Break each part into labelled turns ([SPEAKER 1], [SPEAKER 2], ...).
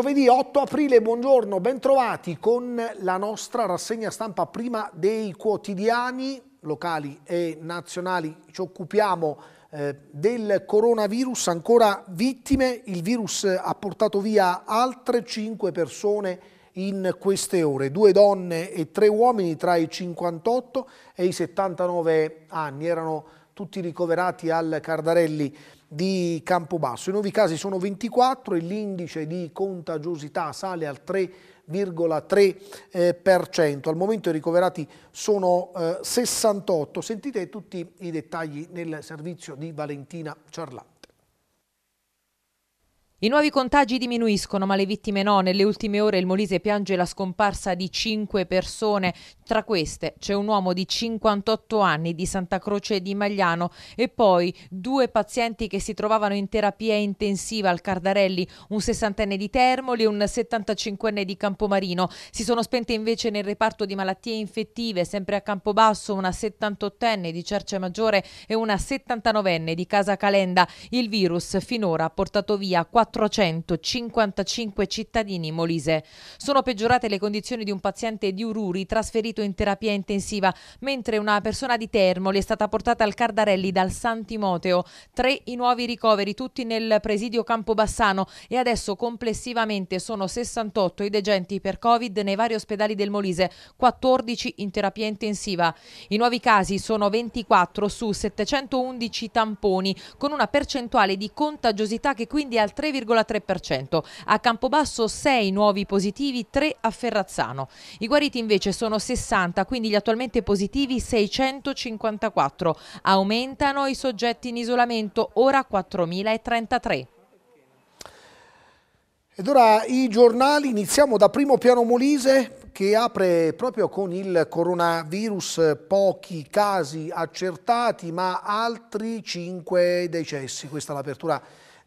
[SPEAKER 1] Giovedì 8 aprile, buongiorno, bentrovati con la nostra rassegna stampa prima dei quotidiani locali e nazionali. Ci occupiamo eh, del coronavirus, ancora vittime. Il virus ha portato via altre 5 persone in queste ore, due donne e tre uomini tra i 58 e i 79 anni. Erano tutti ricoverati al Cardarelli di Campobasso. I nuovi casi sono 24 e l'indice di contagiosità sale al 3,3%. Eh, al momento i ricoverati sono 68. Eh, Sentite tutti i dettagli nel servizio di Valentina
[SPEAKER 2] Ciarlà. I nuovi contagi diminuiscono, ma le vittime no. Nelle ultime ore il Molise piange la scomparsa di cinque persone. Tra queste c'è un uomo di 58 anni di Santa Croce di Magliano e poi due pazienti che si trovavano in terapia intensiva al Cardarelli, un sessantenne di Termoli e un 75enne di Campomarino. Si sono spente invece nel reparto di malattie infettive, sempre a Campobasso, una 78enne di Cerce Maggiore e una 79enne di Casa Calenda. Il virus finora ha portato via 4 455 cittadini molise. Sono peggiorate le condizioni di un paziente di Ururi trasferito in terapia intensiva, mentre una persona di Termoli è stata portata al Cardarelli dal San Timoteo. Tre i nuovi ricoveri, tutti nel presidio Campobassano e adesso complessivamente sono 68 i degenti per Covid nei vari ospedali del Molise, 14 in terapia intensiva. I nuovi casi sono 24 su 711 tamponi, con una percentuale di contagiosità che quindi è al 3,5%. 3,3%. A Campobasso 6 nuovi positivi, 3 a Ferrazzano. I guariti invece sono 60, quindi gli attualmente positivi 654. Aumentano i soggetti in isolamento, ora 4.033. Ed ora i
[SPEAKER 1] giornali, iniziamo da Primo Piano Molise che apre proprio con il coronavirus, pochi casi accertati ma altri 5 decessi. Questa è l'apertura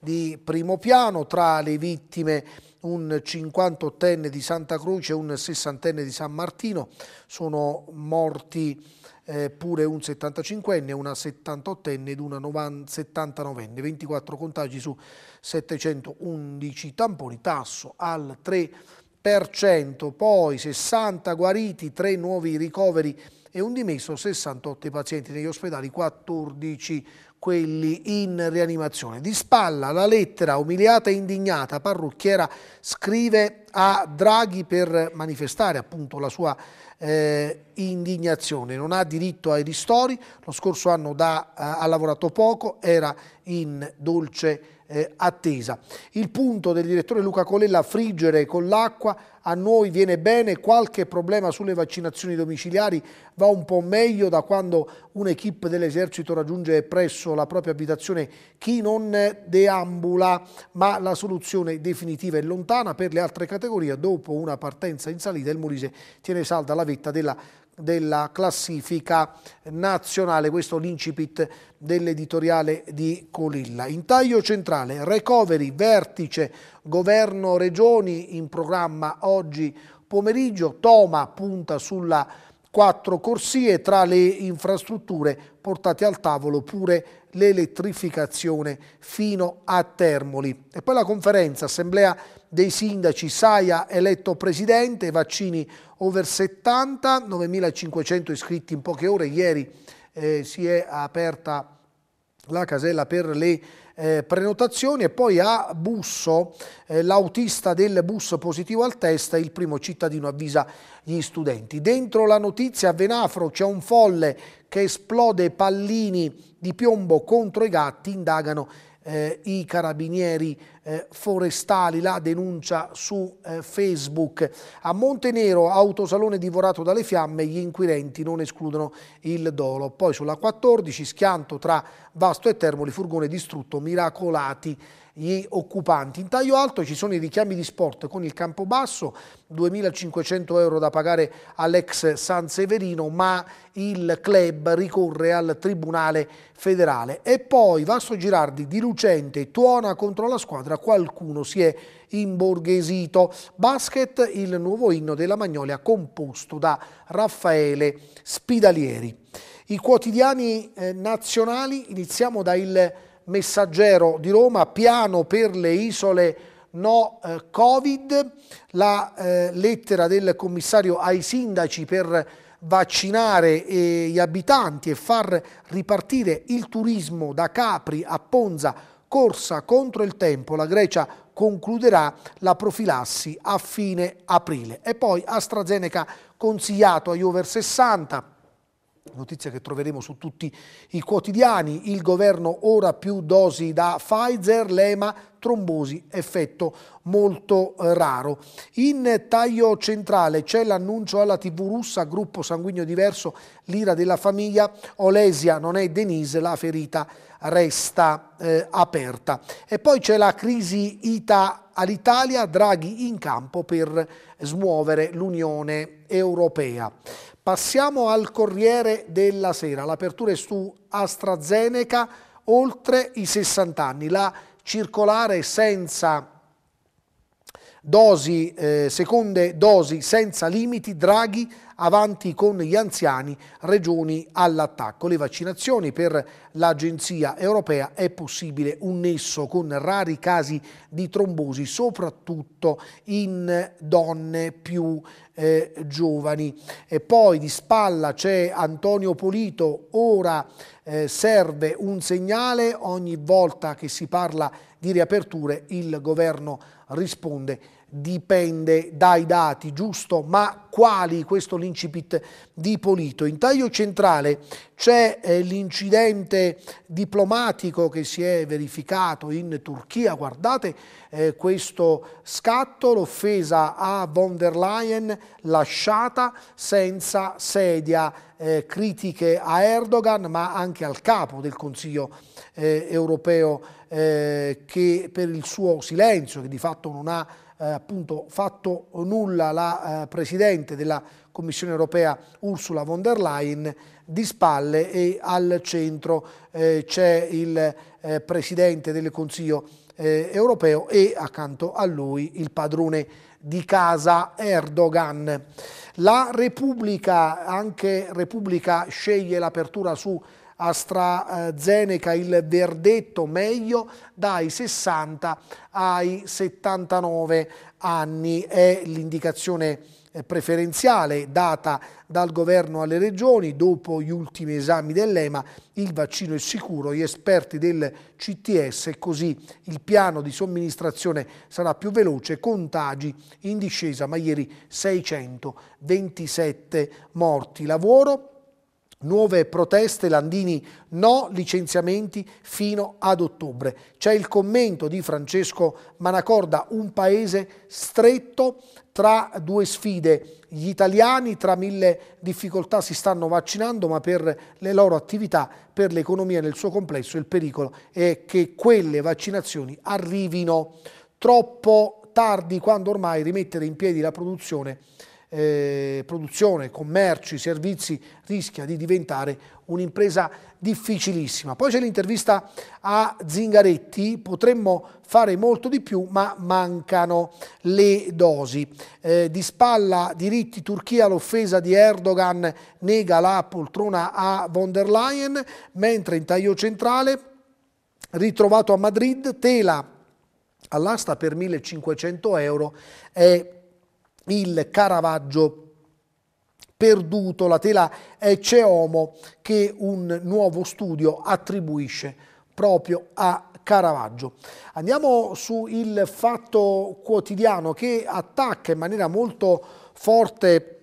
[SPEAKER 1] di primo piano, tra le vittime un 58enne di Santa Croce e un 60enne di San Martino, sono morti eh, pure un 75enne, una 78enne ed una 79enne, 24 contagi su 711 tamponi, tasso al 3%, poi 60 guariti, 3 nuovi ricoveri e un dimesso, 68 pazienti negli ospedali, 14 quelli in rianimazione. Di spalla la lettera umiliata e indignata parrucchiera scrive a Draghi per manifestare appunto la sua eh, indignazione, non ha diritto ai ristori, lo scorso anno da, eh, ha lavorato poco, era in dolce eh, attesa. Il punto del direttore Luca Colella, friggere con l'acqua, a noi viene bene, qualche problema sulle vaccinazioni domiciliari va un po' meglio da quando un'equipe dell'esercito raggiunge presso la propria abitazione chi non deambula, ma la soluzione definitiva è lontana per le altre categorie categoria, dopo una partenza in salita il Molise tiene salda la vetta della della classifica nazionale, questo l'incipit dell'editoriale di Colilla. In taglio centrale, recovery, vertice, governo regioni in programma oggi pomeriggio, Toma punta sulla quattro corsie tra le infrastrutture portate al tavolo pure l'elettrificazione fino a Termoli. E poi la conferenza, assemblea dei sindaci, Saia eletto presidente, vaccini over 70, 9.500 iscritti in poche ore, ieri eh, si è aperta la casella per le eh, prenotazioni e poi a Busso, eh, l'autista del bus positivo al test, il primo cittadino avvisa gli studenti. Dentro la notizia a Venafro c'è un folle che esplode pallini di piombo contro i gatti, indagano eh, i carabinieri eh, forestali, la denuncia su eh, Facebook. A Montenero, autosalone divorato dalle fiamme, gli inquirenti non escludono il dolo. Poi sulla 14, schianto tra Vasto e Termoli, furgone distrutto, miracolati gli occupanti. In taglio alto ci sono i richiami di sport con il campo basso, 2.500 euro da pagare all'ex San Severino, ma il club ricorre al Tribunale federale. E poi Vasto Girardi di Lucente, tuona contro la squadra, qualcuno si è imborghesito. Basket, il nuovo inno della Magnolia composto da Raffaele Spidalieri. I quotidiani eh, nazionali, iniziamo dal... Messaggero di Roma, piano per le isole no eh, Covid, la eh, lettera del commissario ai sindaci per vaccinare eh, gli abitanti e far ripartire il turismo da Capri a Ponza, corsa contro il tempo, la Grecia concluderà la profilassi a fine aprile. E poi AstraZeneca consigliato agli over 60, Notizia che troveremo su tutti i quotidiani. Il governo ora più dosi da Pfizer, l'EMA, trombosi, effetto molto eh, raro. In taglio centrale c'è l'annuncio alla TV russa, gruppo sanguigno diverso, l'ira della famiglia. Olesia non è Denise, la ferita resta eh, aperta. E poi c'è la crisi Ita all'Italia, Draghi in campo per smuovere l'Unione Europea. Passiamo al Corriere della Sera, l'apertura è su AstraZeneca, oltre i 60 anni, la circolare senza Dosi, eh, seconde dosi senza limiti, Draghi avanti con gli anziani, regioni all'attacco. Le vaccinazioni per l'Agenzia europea è possibile un nesso con rari casi di trombosi, soprattutto in donne più eh, giovani. E poi di spalla c'è Antonio Polito, ora eh, serve un segnale ogni volta che si parla di riaperture il governo risponde dipende dai dati, giusto? Ma quali? Questo l'incipit di Polito. In taglio centrale c'è eh, l'incidente diplomatico che si è verificato in Turchia. Guardate eh, questo scatto, l'offesa a von der Leyen lasciata senza sedia, eh, critiche a Erdogan ma anche al capo del Consiglio eh, europeo eh, che per il suo silenzio, che di fatto non ha eh, appunto fatto nulla la eh, Presidente della Commissione europea Ursula von der Leyen di spalle e al centro eh, c'è il eh, Presidente del Consiglio eh, europeo e accanto a lui il padrone di casa Erdogan. La Repubblica, anche Repubblica, sceglie l'apertura su AstraZeneca il verdetto meglio dai 60 ai 79 anni è l'indicazione eh, preferenziale data dal governo alle regioni dopo gli ultimi esami dell'EMA, il vaccino è sicuro, gli esperti del CTS così il piano di somministrazione sarà più veloce, contagi in discesa, ma ieri 627 morti. Lavoro Nuove proteste, Landini no, licenziamenti fino ad ottobre. C'è il commento di Francesco Manacorda, un paese stretto tra due sfide. Gli italiani tra mille difficoltà si stanno vaccinando, ma per le loro attività, per l'economia nel suo complesso, il pericolo è che quelle vaccinazioni arrivino troppo tardi, quando ormai rimettere in piedi la produzione eh, produzione, commerci, servizi rischia di diventare un'impresa difficilissima. Poi c'è l'intervista a Zingaretti, potremmo fare molto di più ma mancano le dosi. Eh, di spalla diritti Turchia l'offesa di Erdogan nega la poltrona a von der Leyen, mentre in taglio centrale ritrovato a Madrid tela all'asta per 1500 euro è il Caravaggio perduto, la tela Ceomo che un nuovo studio attribuisce proprio a Caravaggio. Andiamo su il fatto quotidiano che attacca in maniera molto forte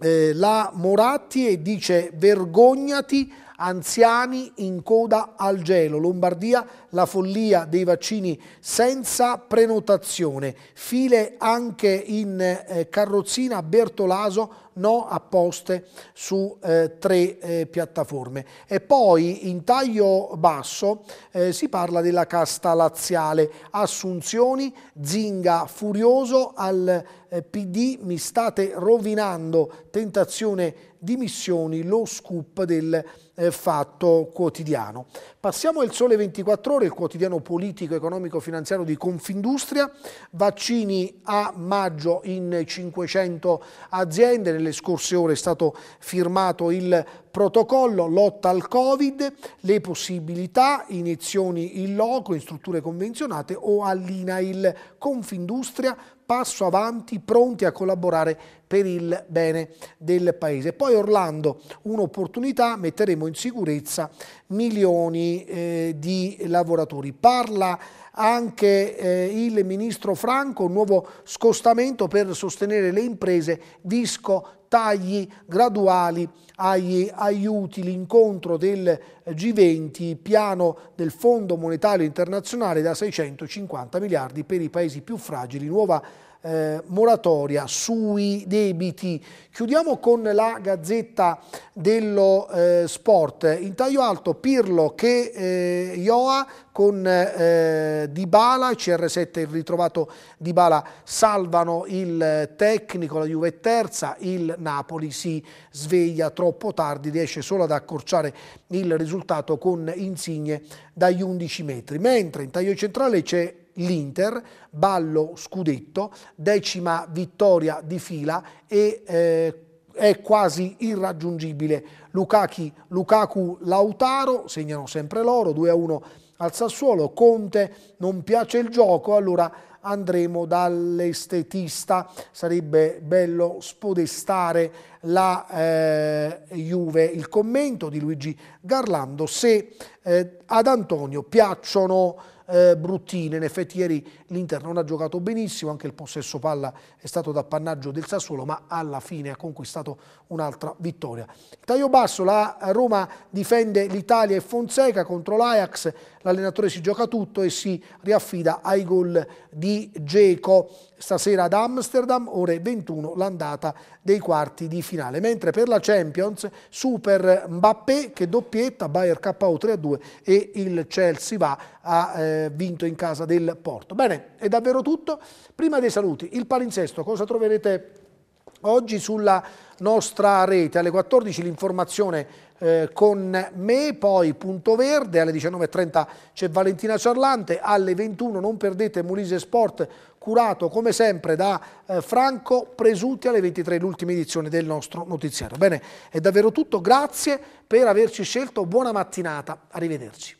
[SPEAKER 1] eh, la Moratti e dice vergognati Anziani in coda al gelo, Lombardia la follia dei vaccini senza prenotazione, file anche in eh, carrozzina Bertolaso no apposte su eh, tre eh, piattaforme. E poi in taglio basso eh, si parla della casta laziale, assunzioni, zinga furioso al eh, PD, mi state rovinando, tentazione dimissioni, lo scoop del eh, fatto quotidiano. Passiamo al Sole 24 Ore, il quotidiano politico, economico, finanziario di Confindustria. Vaccini a maggio in 500 aziende. Nelle scorse ore è stato firmato il protocollo, lotta al Covid, le possibilità, iniezioni in loco, in strutture convenzionate o all'INAIL Confindustria passo avanti, pronti a collaborare per il bene del Paese. Poi Orlando, un'opportunità, metteremo in sicurezza milioni eh, di lavoratori. Parla anche eh, il ministro Franco, un nuovo scostamento per sostenere le imprese, disco tagli graduali agli aiuti, l'incontro del G20, piano del Fondo Monetario Internazionale da 650 miliardi per i paesi più fragili, nuova eh, moratoria sui debiti. Chiudiamo con la Gazzetta dello eh, Sport. In taglio alto Pirlo che eh, Ioa con eh, Dybala, CR7 il ritrovato Dybala salvano il tecnico, la Juve terza, il Napoli si sveglia troppo tardi, riesce solo ad accorciare il risultato con Insigne dagli 11 metri. Mentre in taglio centrale c'è l'Inter, ballo scudetto, decima vittoria di fila e eh, è quasi irraggiungibile. Lukaki, Lukaku, Lautaro segnano sempre loro, 2-1 al Sassuolo, Conte non piace il gioco, allora andremo dall'estetista, sarebbe bello spodestare la eh, Juve. Il commento di Luigi Garlando, se eh, ad Antonio piacciono eh, bruttine, in effetti ieri l'Inter non ha giocato benissimo, anche il possesso palla è stato d'appannaggio del Sassuolo, ma alla fine ha conquistato un'altra vittoria. Taglio basso, la Roma difende l'Italia e Fonseca contro l'Ajax, l'allenatore si gioca tutto e si riaffida ai gol di Geco stasera ad Amsterdam, ore 21, l'andata dei quarti di finale. Mentre per la Champions, Super Mbappé che doppietta, Bayer KO 3-2 e il Chelsea va a... Eh, eh, vinto in casa del Porto. Bene, è davvero tutto. Prima dei saluti, il palinsesto, cosa troverete oggi sulla nostra rete? Alle 14 l'informazione eh, con me, poi Punto Verde, alle 19.30 c'è Valentina Ciarlante, alle 21 non perdete Molise Sport curato come sempre da eh, Franco Presuti alle 23, l'ultima edizione del nostro notiziario. Bene, è davvero tutto, grazie per averci scelto, buona mattinata, arrivederci.